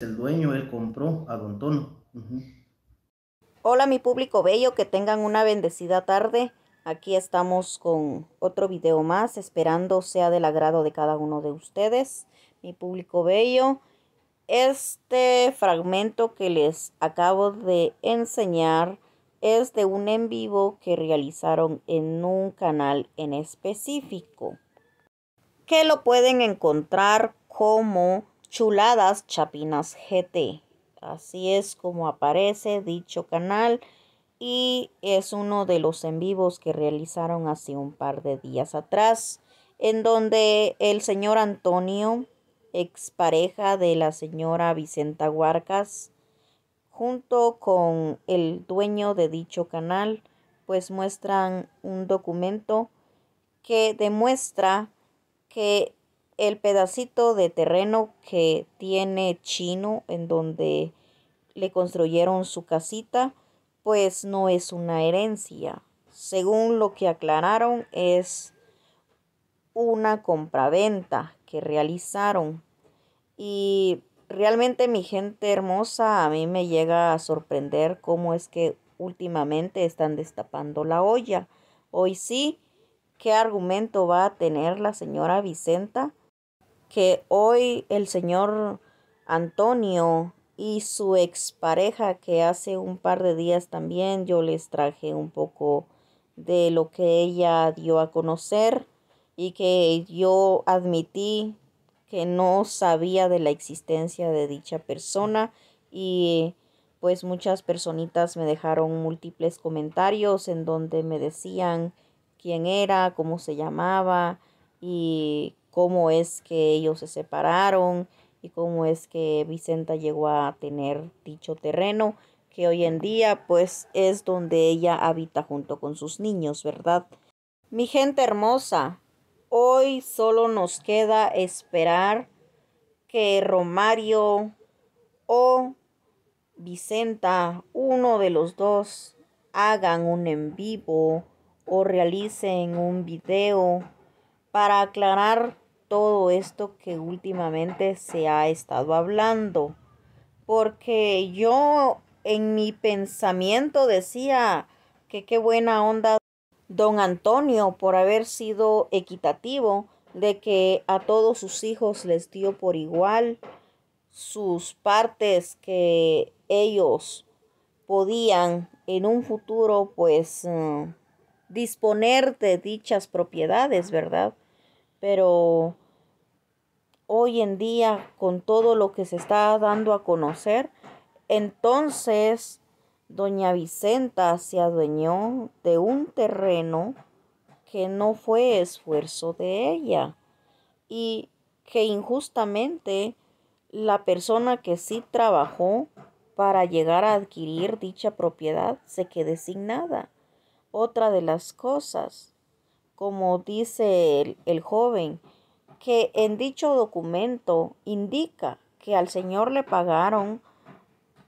el dueño, él compró a don Tono. Hola mi público bello, que tengan una bendecida tarde. Aquí estamos con otro video más, esperando sea del agrado de cada uno de ustedes, mi público bello. Este fragmento que les acabo de enseñar es de un en vivo que realizaron en un canal en específico, que lo pueden encontrar como Chuladas Chapinas GT. Así es como aparece dicho canal y es uno de los en vivos que realizaron hace un par de días atrás, en donde el señor Antonio, expareja de la señora Vicenta Huarcas, junto con el dueño de dicho canal, pues muestran un documento que demuestra que el pedacito de terreno que tiene Chino en donde le construyeron su casita, pues no es una herencia. Según lo que aclararon, es una compraventa que realizaron. Y realmente mi gente hermosa, a mí me llega a sorprender cómo es que últimamente están destapando la olla. Hoy sí, ¿qué argumento va a tener la señora Vicenta que hoy el señor Antonio y su expareja, que hace un par de días también yo les traje un poco de lo que ella dio a conocer y que yo admití que no sabía de la existencia de dicha persona y pues muchas personitas me dejaron múltiples comentarios en donde me decían quién era, cómo se llamaba y cómo es que ellos se separaron y cómo es que Vicenta llegó a tener dicho terreno que hoy en día pues es donde ella habita junto con sus niños, ¿verdad? Mi gente hermosa, hoy solo nos queda esperar que Romario o Vicenta, uno de los dos, hagan un en vivo o realicen un video para aclarar todo esto que últimamente se ha estado hablando. Porque yo en mi pensamiento decía que qué buena onda don Antonio por haber sido equitativo, de que a todos sus hijos les dio por igual sus partes que ellos podían en un futuro pues mm, disponer de dichas propiedades, ¿verdad? pero hoy en día con todo lo que se está dando a conocer, entonces doña Vicenta se adueñó de un terreno que no fue esfuerzo de ella y que injustamente la persona que sí trabajó para llegar a adquirir dicha propiedad se quede sin nada. Otra de las cosas, como dice el, joven, que en dicho documento indica que al señor le pagaron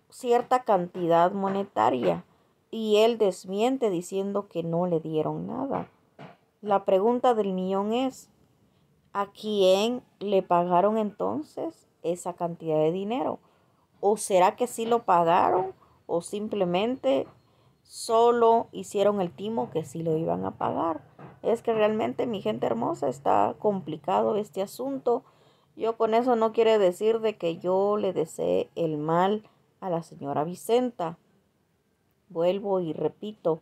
cierta cantidad monetaria y él desmiente diciendo que no le dieron nada. La pregunta del millón es, ¿a quién le pagaron entonces esa cantidad de dinero? ¿O será que sí lo pagaron o simplemente solo hicieron el timo que si lo iban a pagar. Es que realmente mi gente hermosa está complicado este asunto. Yo con eso no quiere decir de que yo le desee el mal a la señora Vicenta. Vuelvo y repito,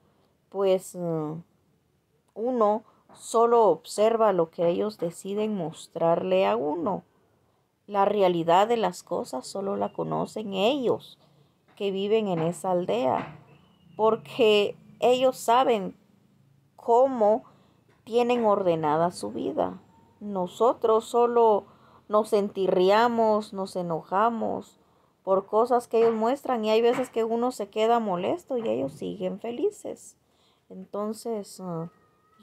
pues mm, uno solo observa lo que ellos deciden mostrarle a uno. La realidad de las cosas solo la conocen ellos que viven en esa aldea porque ellos saben cómo tienen ordenada su vida. Nosotros solo nos entirriamos, nos enojamos por cosas que ellos muestran y hay veces que uno se queda molesto y ellos siguen felices. Entonces, ah,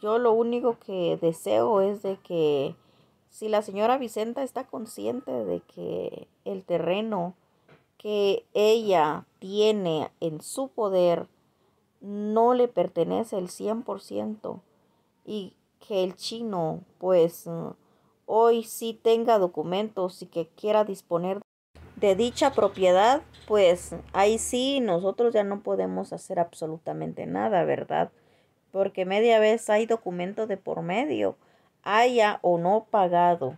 yo lo único que deseo es de que si la señora Vicenta está consciente de que el terreno que ella tiene en su poder no le pertenece el 100% y que el chino pues mm, hoy sí tenga documentos y que quiera disponer de dicha propiedad, pues ahí sí nosotros ya no podemos hacer absolutamente nada, ¿verdad? Porque media vez hay documento de por medio, haya o no pagado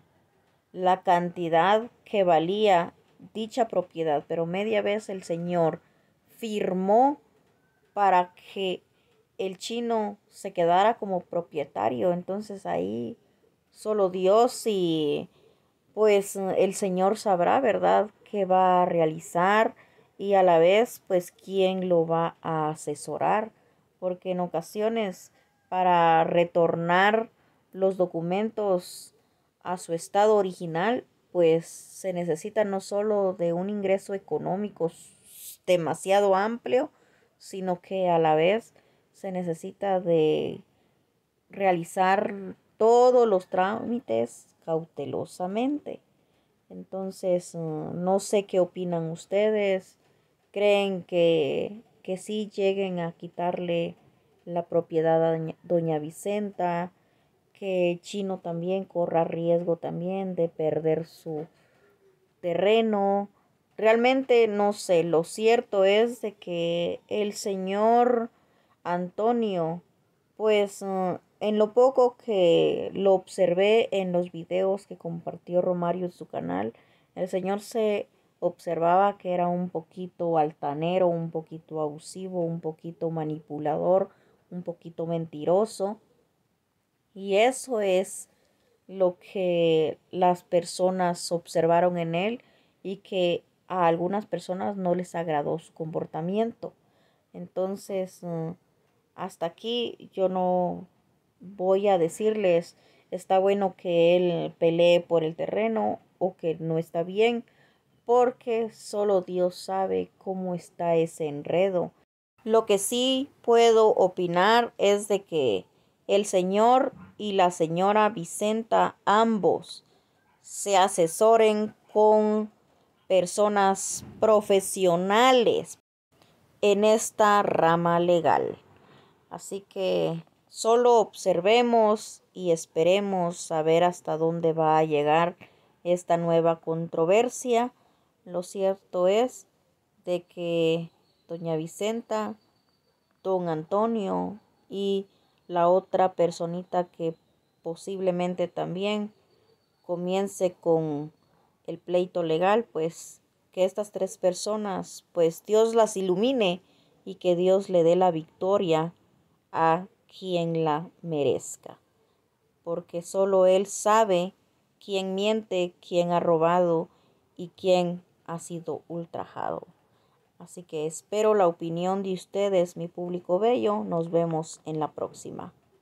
la cantidad que valía dicha propiedad, pero media vez el señor firmó para que el chino se quedara como propietario. Entonces ahí solo Dios y pues el Señor sabrá, ¿verdad?, qué va a realizar y a la vez pues quién lo va a asesorar, porque en ocasiones para retornar los documentos a su estado original pues se necesita no solo de un ingreso económico demasiado amplio, sino que a la vez se necesita de realizar todos los trámites cautelosamente. Entonces, mm, no sé qué opinan ustedes. ¿Creen que, sí lleguen a quitarle la propiedad a doña, doña Vicenta? Que Chino también corra riesgo también de perder su terreno Realmente no sé, lo cierto es de que el señor Antonio, pues uh, en lo poco que lo observé en los videos que compartió Romario en su canal, el señor se observaba que era un poquito altanero, un poquito abusivo, un poquito manipulador, un poquito mentiroso. Y eso es lo que las personas observaron en él y que a algunas personas no les agradó su comportamiento. Entonces, mm, hasta aquí yo no voy a decirles, está bueno que él pelee por el terreno o que no está bien, porque solo Dios sabe cómo está ese enredo. Lo que sí puedo opinar es de que el señor y la señora Vicenta ambos se asesoren con personas profesionales en esta rama legal. Así que solo observemos y esperemos saber hasta dónde va a llegar esta nueva controversia. Lo cierto es de que doña Vicenta, don Antonio y la otra personita que posiblemente también comience con el pleito legal, pues que estas tres personas, pues Dios las ilumine y que Dios le dé la victoria a quien la merezca. Porque solo Él sabe quién miente, quién ha robado y quién ha sido ultrajado. Así que espero la opinión de ustedes, mi público bello. Nos vemos en la próxima.